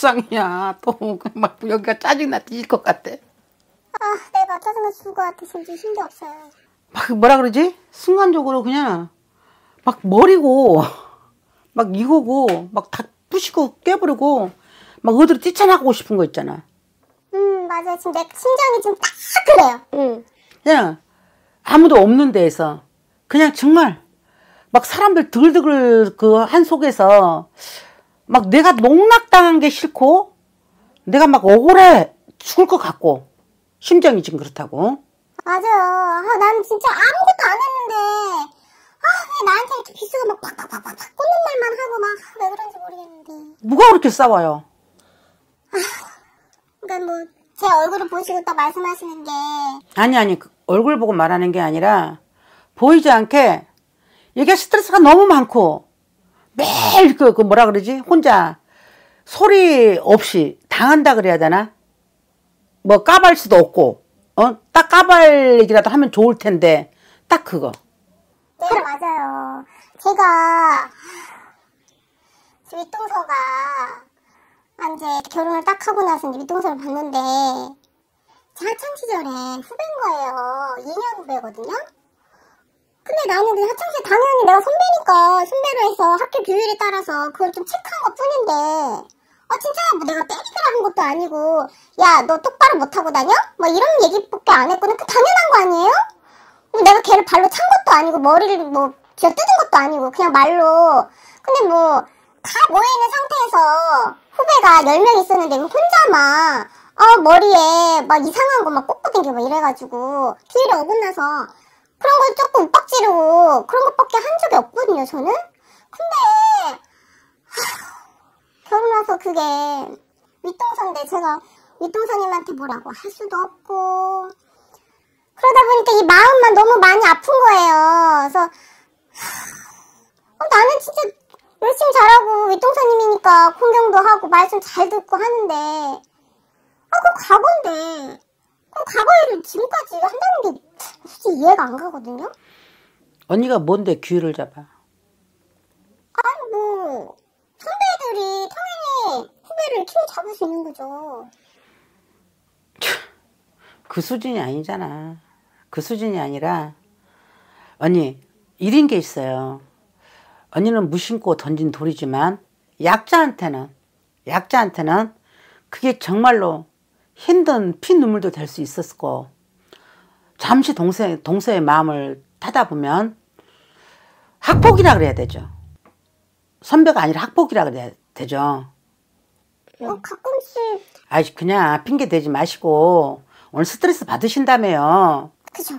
속상이야. 또 막 여기가 짜증나 뒤질 것 같아. 아 내가 짜증나 죽을 것 같아. 진짜 힘도 없어요. 막 뭐라 그러지? 순간적으로 그냥 막 머리고 막 이거고 막 다 부시고 깨부르고 막 어디로 뛰쳐나가고 싶은 거 있잖아. 음 맞아 지금 내 심장이 지금 딱 그래요. 응. 음. 그냥 아무도 없는 데에서 그냥 정말 막 사람들 들들글 그한 속에서 막 내가 농락당한 게 싫고 내가 막 억울해 죽을 것 같고 심정이 지금 그렇다고 맞아요 아, 난 진짜 아무것도 안 했는데 아, 나한테 이렇게 비스가 막 팍팍팍팍 꽂는 말만 하고 막왜 아, 그런지 모르겠는데 누가 그렇게 싸워요? 아, 그러니까 뭐 제 얼굴을 보시고 딱 말씀하시는 게 아니 아니 그 얼굴 보고 말하는 게 아니라 보이지 않게 이게 스트레스가 너무 많고 매일 그, 그 뭐라 그러지? 혼자 소리 없이 당한다 그래야 되나? 뭐 까발 수도 없고, 어? 딱 까발 얘기라도 하면 좋을 텐데, 딱 그거. 네, 맞아요. 제가, 제 윗동서가, 이제 결혼을 딱 하고 나서 이제 윗동서를 봤는데, 제 학창시절에 후배인 거예요. 2년 후배거든요? 근데 나는 그 학창시절 당연히 내가 선배니까 선배로 해서 학교 규율에 따라서 그걸 좀 체크한 것 뿐인데 아 진짜 뭐 내가 때리더라는 것도 아니고 야 너 똑바로 못하고 다녀? 뭐 이런 얘기밖에 안 했거든 그 당연한 거 아니에요? 뭐 내가 걔를 발로 찬 것도 아니고 머리를 뭐 쥐어뜯은 것도 아니고 그냥 말로 근데 뭐 다 모여있는 상태에서 후배가 10명 있었는데 뭐 혼자만 어 머리에 막 이상한 거 막 꽂고 댕게막 이래가지고 비율이 어긋나서 그런 걸 조금 윽박지르고 그런 것밖에 한 적이 없거든요 저는 근데 결혼해서 그게 윗동산인데 제가 윗동산님한테 뭐라고 할 수도 없고 그러다 보니까 이 마음만 너무 많이 아픈 거예요 그래서 하, 어, 나는 진짜 열심히 잘하고 윗동산님이니까 공경도 하고 말씀 잘 듣고 하는데 아 그거 과거인데 과거에는 지금까지 한다는 게 솔직히 이해가 안 가거든요. 언니가 뭔데 귀를 잡아? 아니 뭐 선배들이 당연히 후배를 키워 잡을 수 있는 거죠. 그 수준이 아니잖아. 그 수준이 아니라 언니 이런 게 있어요. 언니는 무심코 던진 돌이지만 약자한테는 약자한테는 그게 정말로 힘든 피눈물도 될 수 있었고 잠시 동생, 동서의 마음을 타다 보면 학폭이라 그래야 되죠. 선배가 아니라 학폭이라 그래야 되죠. 어, 가끔씩. 아이, 그냥 핑계 대지 마시고 오늘 스트레스 받으신다며요. 그죠.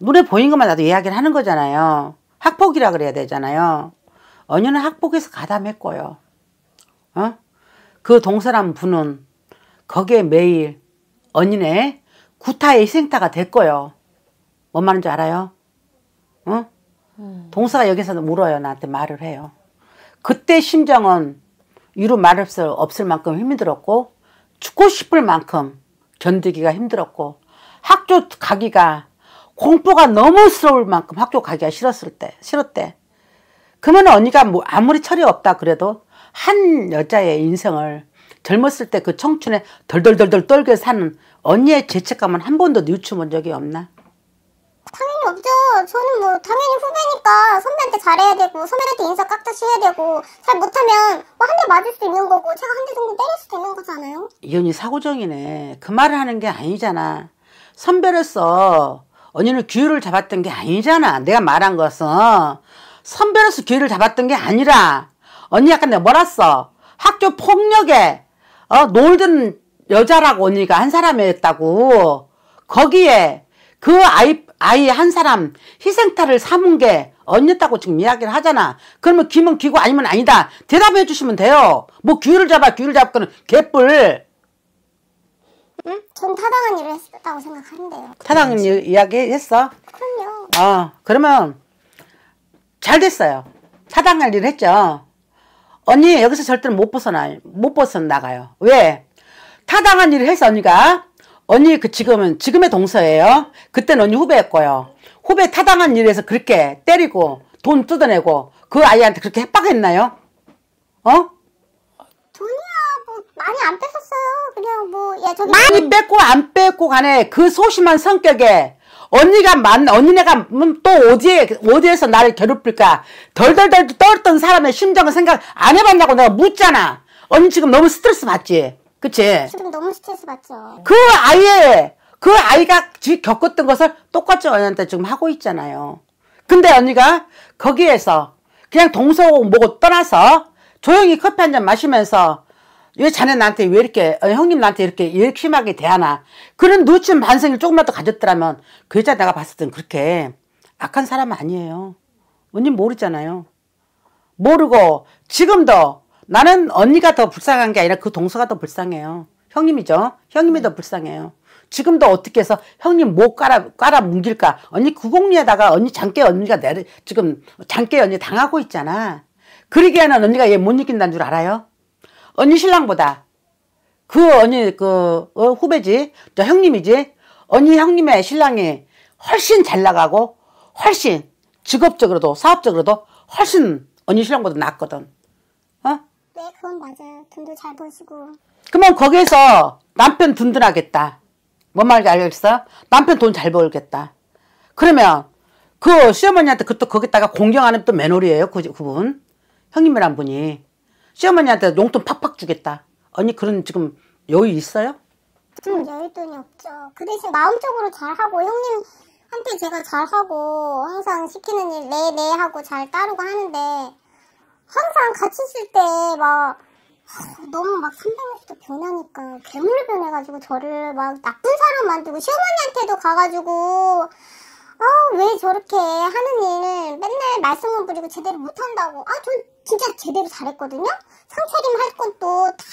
눈에 보인 것만 나도 이야기를 하는 거잖아요. 학폭이라 그래야 되잖아요. 언니는 학폭에서 가담했고요. 어? 그 동서란 분은 거기에 매일 언니네 구타의 희생타가 됐고요. 뭔 말인 줄 알아요? 응? 음. 동사가 여기서 는 물어요. 나한테 말을 해요. 그때 심정은 이루 말할 수 없을 만큼 힘이 들었고 죽고 싶을 만큼 견디기가 힘들었고 학교 가기가 공포가 너무 스러울 만큼 학교 가기가 싫었을 때 싫었대. 그러면 언니가 뭐 아무리 철이 없다 그래도 한 여자의 인생을 젊었을 때 그 청춘에 덜덜덜덜 떨게 사는 언니의 죄책감은 한 번도 뉘우쳐본 적이 없나? 당연히 없죠. 저는 뭐 당연히 후배니까 선배한테 잘해야 되고 선배한테 인사 깍듯이 해야 되고 잘 못하면 뭐 한 대 맞을 수 있는 거고 제가 한 대 정도 때릴 수도 있는 거잖아요. 이언이 사고정이네. 그 말을 하는 게 아니잖아. 선배로서 언니는 기회를 잡았던 게 아니잖아. 내가 말한 것은 선배로서 기회를 잡았던 게 아니라 언니 약간 내가 뭐랐어 학교 폭력에 어, 놀던 여자라고 언니가 한 사람이었다고. 거기에 그 아이, 아이 한 사람 희생타를 삼은 게 언니였다고 지금 이야기를 하잖아. 그러면 김면 기고 아니면 아니다. 대답해 주시면 돼요. 뭐 귀를 잡아, 귀를 잡고는 개뿔. 응? 전 타당한 일을 했다고 생각하는데요. 타당한 일, 이야기 했어? 그럼요. 어, 그러면 잘 됐어요. 타당한 일을 했죠. 언니 여기서 절대로 못 벗어나 요못 벗어나가요. 왜? 타당한 일을 해서 언니가 언니 그 지금은 지금의 동서예요. 그때는 언니 후배였고요. 후배 타당한 일에서 그렇게 때리고 돈 뜯어내고 그 아이한테 그렇게 협박했나요? 어? 돈이야 뭐 많이 안 뺏었어요. 그냥 뭐 야, 예, 저 많이 뭐. 뺏고 안 뺏고 간에 그 소심한 성격에 언니가 만 언니네가 또 어디에 어디에서 나를 괴롭힐까 덜덜덜 떨었던 사람의 심정을 생각 안 해봤냐고 내가 묻잖아. 언니 지금 너무 스트레스 받지? 그치? 지금 너무 스트레스 받죠. 그아이의그 아이가 지금 겪었던 것을 똑같이 언니한테 지금 하고 있잖아요. 근데 언니가 거기에서 그냥 동서고 뭐고 떠나서 조용히 커피 한 잔 마시면서 왜 자네 나한테 왜 이렇게 어, 형님 나한테 이렇게 열심하게 대하나 그런 놓친 반성을 조금만 더 가졌더라면 그 여자 내가 봤을 땐 그렇게 악한 사람 아니에요 언니 모르잖아요 모르고 지금도 나는 언니가 더 불쌍한 게 아니라 그 동서가 더 불쌍해요 형님이죠 형님이 더 불쌍해요 지금도 어떻게 해서 형님 못 뭐 깔아 깔아 뭉길까 언니 구공리에다가 언니 장깨 언니가 내려 지금 장깨 언니 당하고 있잖아 그러기에는 언니가 얘 못 이긴다는 줄 알아요 언니 신랑보다 그 언니 그 어, 후배지 저 형님이지 언니 형님의 신랑이 훨씬 잘 나가고 훨씬 직업적으로도 사업적으로도 훨씬 언니 신랑보다 낫거든 어? 네 그건 맞아요 돈도 잘 버시고 그러면 거기에서 남편 든든하겠다 뭔 말인지 알겠어? 남편 돈 잘 벌겠다 그러면 그 시어머니한테 그것도 거기다가 공경하는 또 매놀이에요 그, 그분 형님이란 분이 시어머니한테 용돈 팍팍 주겠다. 언니 그런 지금 여유 있어요? 좀 여유돈이 없죠. 그 대신 마음적으로 잘하고 형님한테 제가 잘하고 항상 시키는 일 네네 네 하고 잘 따르고 하는데 항상 같이 있을 때 막 너무 막 360도 변하니까 괴물로 변해가지고 저를 막 나쁜 사람 만들고 시어머니한테도 가가지고 아, 왜 저렇게 하는 일 맨날 말썽만 부리고 제대로 못한다고. 아, 전 진짜 제대로 잘했거든요? 상차림 할 것도 다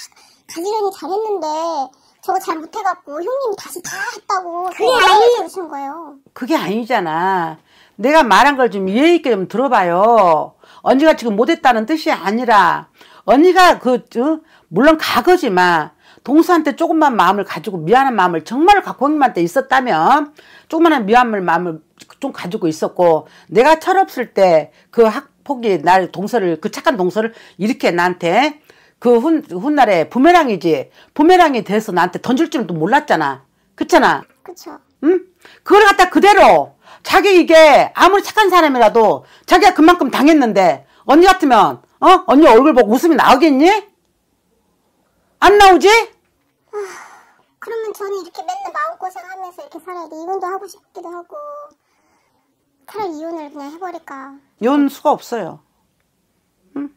가지런히 잘했는데, 저거 잘 못해갖고 형님이 다시 다 했다고. 그게 아니, 신 거예요. 그게 아니잖아. 내가 말한 걸 좀 이해 있게 좀 들어봐요. 언니가 지금 못했다는 뜻이 아니라, 언니가 그, 어? 물론 가거지만, 동서한테 조금만 마음을 가지고 미안한 마음을 정말 갖고 광님한테 있었다면 조그만한 미안한 마음을 좀 가지고 있었고 내가 철없을 때 그 학폭이 날 동서를 그 착한 동서를 이렇게 나한테 그 훗, 훗날에 부메랑이지 부메랑이 돼서 나한테 던질 줄은또 몰랐잖아 그렇잖아 그쵸 응? 그걸 갖다 그대로 자기 이게 아무리 착한 사람이라도 자기가 그만큼 당했는데 언니 같으면 어? 언니 얼굴 보고 웃음이 나오겠니? 안 나오지? 그러면 저는 이렇게 맨날 마음고생하면서 이렇게 살아야 돼. 이혼도 하고 싶기도 하고. 차라리 이혼을 그냥 해버릴까. 이혼 수가 없어요. 응?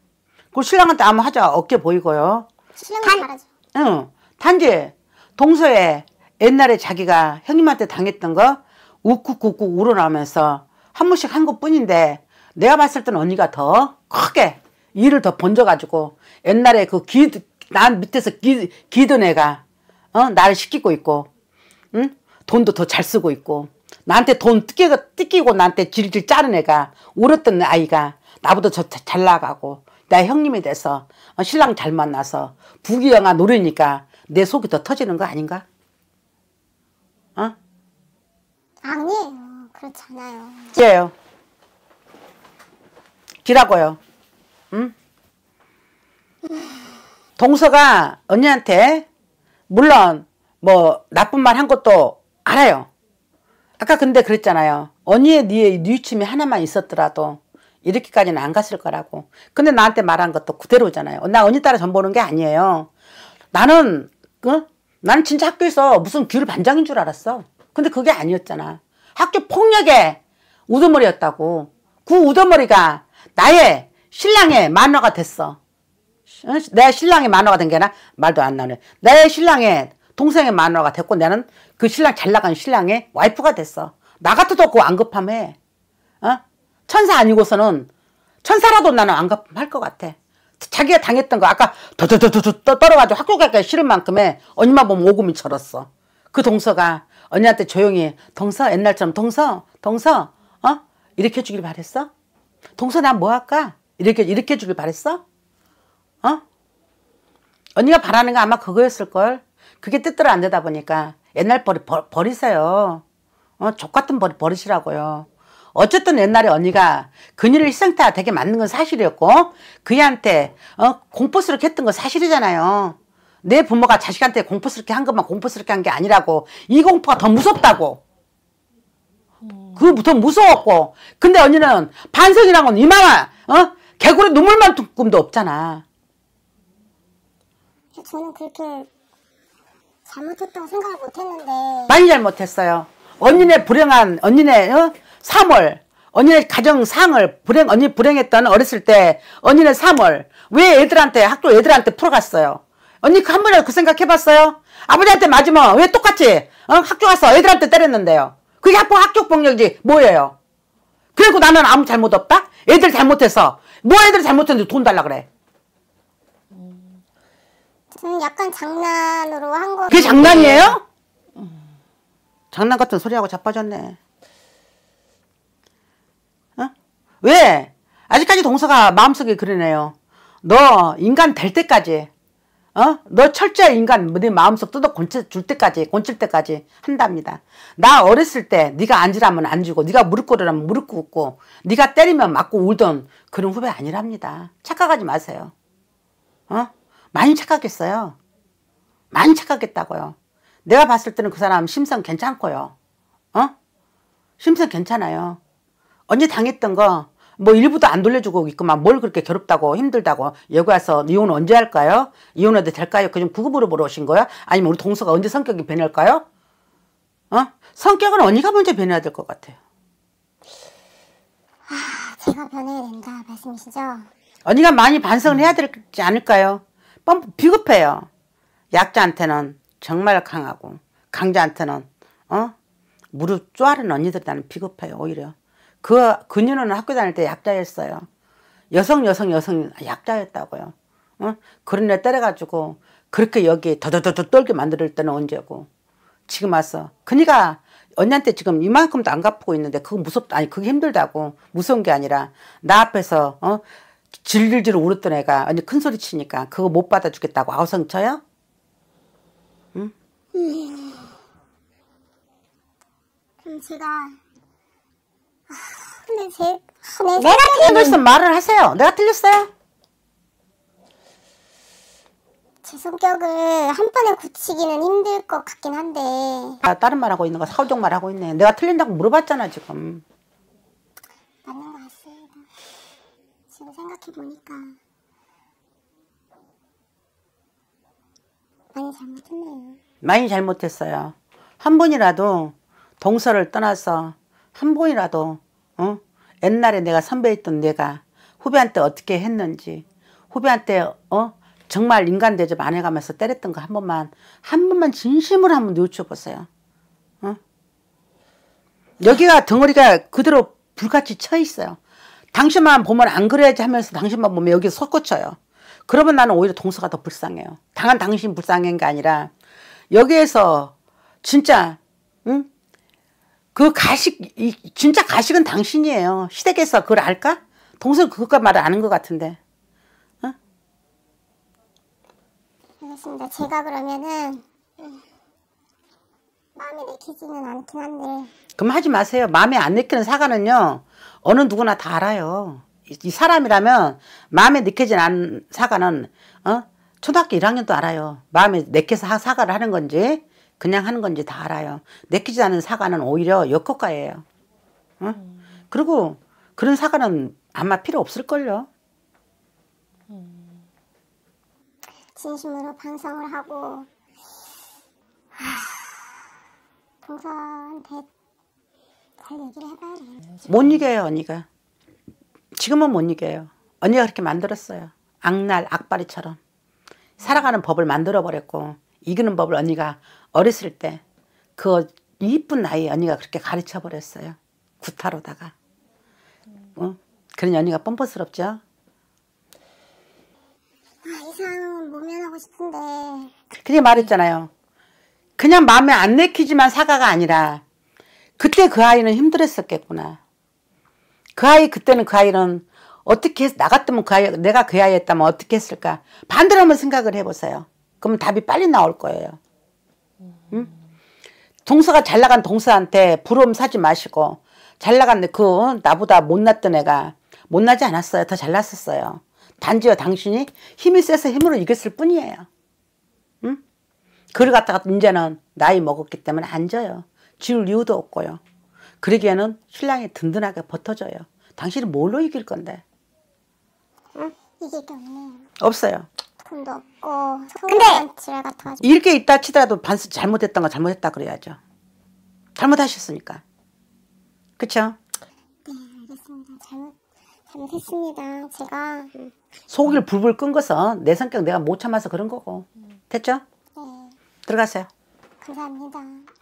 그 신랑한테 아무 하자. 어깨 보이고요. 신랑한테 말하죠. 응. 단지 동서에 옛날에 자기가 형님한테 당했던 거우욱욱욱 우러나면서 한 번씩 한 것뿐인데 내가 봤을 땐 언니가 더 크게 일을 더 번져가지고 옛날에 그 기, 난 밑에서 기, 기던 애가 어? 나를 시키고 있고, 응? 돈도 더 잘 쓰고 있고, 나한테 돈 뜯기고, 뜯기고 나한테 질질 짜는 애가, 울었던 아이가, 나보다 더 잘 나가고, 나형님이돼서 어, 신랑 잘 만나서, 부귀영화 노리니까 내 속이 더 터지는 거 아닌가? 어? 아니 그렇지 아요 예요. 기라고요. 응? 음. 동서가 언니한테 물론 뭐 나쁜 말 한 것도 알아요. 아까 근데 그랬잖아요. 언니의 니의 뉘침이 하나만 있었더라도 이렇게까지는 안 갔을 거라고. 근데 나한테 말한 것도 그대로잖아요. 나 언니 따라 전 보는 게 아니에요. 나는 어? 나는 진짜 학교에서 무슨 귤 반장인 줄 알았어. 근데 그게 아니었잖아. 학교 폭력의 우두머리였다고. 그 우두머리가 나의 신랑의 만화가 됐어. 내 신랑이 마누라가 된게 아니라 말도 안 나오네. 내 신랑의 동생의 마누라가 됐고 나는 그 신랑 잘 나간 신랑의 와이프가 됐어. 나 같아도 그 안급함해. 어? 천사 아니고서는 천사라도 나는 안급할 것 같아. 자기가 당했던 거 아까 더더더더 떨어가지고 학교 갈까 싫은 만큼에 언니만 보면 오금이 절었어. 그 동서가 언니한테 조용히 동서 옛날처럼 동서 동서 어? 이렇게 해주길 바랬어? 동서 난 뭐 할까? 이렇게 이렇게 해주길 바랬어? 어? 언니가 바라는 거 아마 그거였을걸? 그게 뜻대로 안 되다 보니까 옛날 버리, 버, 리세요 어, 족같은 버리, 버리시라고요. 어쨌든 옛날에 언니가 그녀를 희생타 되게 맞는 건 사실이었고 그애한테 어, 공포스럽게 했던 건 사실이잖아요. 내 부모가 자식한테 공포스럽게 한 것만 공포스럽게 한 게 아니라고 이 공포가 더 무섭다고 그부터 무서웠고 근데 언니는 반성이란 건 이만한 어? 개구리 눈물만 꿈도 없잖아 저는 그렇게 잘못했다고 생각을 못했는데 많이 잘못했어요. 언니네 불행한 언니네 어? 3월 언니네 가정상을 불행 언니 불행했던 어렸을 때 언니네 3월 왜 애들한테 학교 애들한테 풀어갔어요. 언니 그 한 번이라도 그 생각해봤어요? 아버지한테 맞으면 왜 똑같이 어? 학교 가서 애들한테 때렸는데요. 그게 학교 학교 폭력이지 뭐예요? 그리고 나는 아무 잘못 없다? 애들 잘못해서 뭐 애들 잘못했는데 돈 달라 그래. 저는 음, 약간 장난으로 한 거. 그게 장난이에요? 음. 장난 같은 소리하고 자빠졌네. 어? 왜? 아직까지 동서가 마음속에 그러네요. 너 인간 될 때까지, 어? 너 철저히 인간 네 마음속 뜯어 곤칠 때까지, 곤칠 때까지 한답니다. 나 어렸을 때 네가 앉으라면 앉고, 네가 무릎 꿇으라면 무릎 꿇고, 네가 때리면 맞고 울던 그런 후배 아니랍니다. 착각하지 마세요. 어? 많이 착각했어요. 많이 착각했다고요. 내가 봤을 때는 그 사람 심성 괜찮고요. 어? 심성 괜찮아요. 언제 당했던 거, 뭐 일부도 안 돌려주고 있고만뭘 그렇게 괴롭다고 힘들다고. 여기 와서 이혼 언제 할까요? 이혼해도 될까요? 그 좀 구급으로 보러 오신 거야? 아니면 우리 동서가 언제 성격이 변할까요? 어? 성격은 언니가 먼저 변해야 될 것 같아요. 아, 제가 변해야 된다 말씀이시죠? 언니가 많이 반성을 해야 되지 않을까요? 비겁해요. 약자한테는 정말 강하고 강자한테는 어 무릎 쪼아른 언니들 나는 비겁해요 오히려. 그 그녀는 학교 다닐 때 약자였어요. 여성 여성 여성 약자였다고요. 어? 그런 애 때려가지고 그렇게 여기 더더더더 떨게 만들 때는 언제고 지금 와서 그니까 언니한테 지금 이만큼도 안 갚고 있는데 그거 무섭다 아니 그게 힘들다고 무서운 게 아니라 나 앞에서 어 질질질 울었던 애가 완전 큰 소리 치니까 그거 못 받아주겠다고 아우성 쳐요? 응? 음. 그럼 제가 아, 근데 제 내가 틀렸으 말을 하세요. 내가 틀렸어요. 제 성격을 한 번에 고치기는 힘들 것 같긴 한데 아, 다른 말 하고 있는 거 사오정 말 하고 있네. 내가 틀린다고 물어봤잖아 지금. 맞는 거 같습니다. 지금 생각해보니까 많이 잘못했네요. 많이 잘못했어요. 한 번이라도 동서를 떠나서 한 번이라도 어? 옛날에 내가 선배했던 내가 후배한테 어떻게 했는지 후배한테 어 정말 인간 대접 안 해가면서 때렸던 거 한 번만 한 번만 진심으로 한번 요쳐보세요. 어? 여기가 덩어리가 그대로 불같이 쳐 있어요. 당신만 보면 안 그래야지 하면서 당신만 보면 여기 솟구쳐요. 그러면 나는 오히려 동서가 더 불쌍해요. 당한 당신 불쌍한 게 아니라 여기에서 진짜 응? 그 가식 진짜 가식은 당신이에요. 시댁에서 그걸 알까? 동서 그것과 말을 아는 것 같은데. 응? 알겠습니다. 제가 그러면은 마음에 내키지는 않긴 한데. 그럼 하지 마세요. 마음에 안 내키는 사과는요. 어느 누구나 다 알아요. 이, 사람이라면 마음에 느껴진 않은 사과는 어? 초등학교 1학년도 알아요. 마음에 내켜서 사과를 하는 건지 그냥 하는 건지 다 알아요. 내키지 않은 사과는 오히려 역효과예요. 어? 음. 그리고 그런 사과는 아마 필요 없을걸요. 음. 진심으로 반성을 하고 하... 아, 동서한테 잘 얘기를 해봐요못 이겨요 언니가. 지금은 못 이겨요. 언니가 그렇게 만들었어요. 악랄 악바리처럼. 살아가는 법을 만들어버렸고 이기는 법을 언니가 어렸을 때그 이쁜 나이에 언니가 그렇게 가르쳐버렸어요. 구타로다가. 어? 그런 언니가 뻔뻔스럽죠? 아, 이상 모면하고 싶은데. 그게 말했잖아요. 그냥 마음에 안 내키지만 사과가 아니라 그때 그 아이는 힘들었었겠구나. 그 아이 그때는 그 아이는 어떻게 했, 나갔다면 그 아이 내가 그 아이였다면 어떻게 했을까 반대로 한번 생각을 해보세요. 그럼 답이 빨리 나올 거예요. 응? 동서가 잘 나간 동서한테 부러움 사지 마시고 잘 나간 그 나보다 못났던 애가 못나지 않았어요. 더 잘났었어요. 단지 당신이 힘이 세서 힘으로 이겼을 뿐이에요. 그걸 갖다가 이제는 나이 먹었기 때문에 안 져요. 지울 이유도 없고요. 그러기에는 신랑이 든든하게 버텨줘요. 당신이 뭘로 이길 건데? 응? 이길 게 없네요. 없어요. 돈도 없고 근데 이렇게 있다 치더라도 반수 잘못했던 거 잘못했다 그래야죠. 잘못하셨으니까. 그렇죠? 네, 알겠습니다. 잘못 잘못했습니다. 제가 속을 음. 불불 끈 것은 내 성격 내가 못 참아서 그런 거고. 됐죠? 들어가세요. 감사합니다.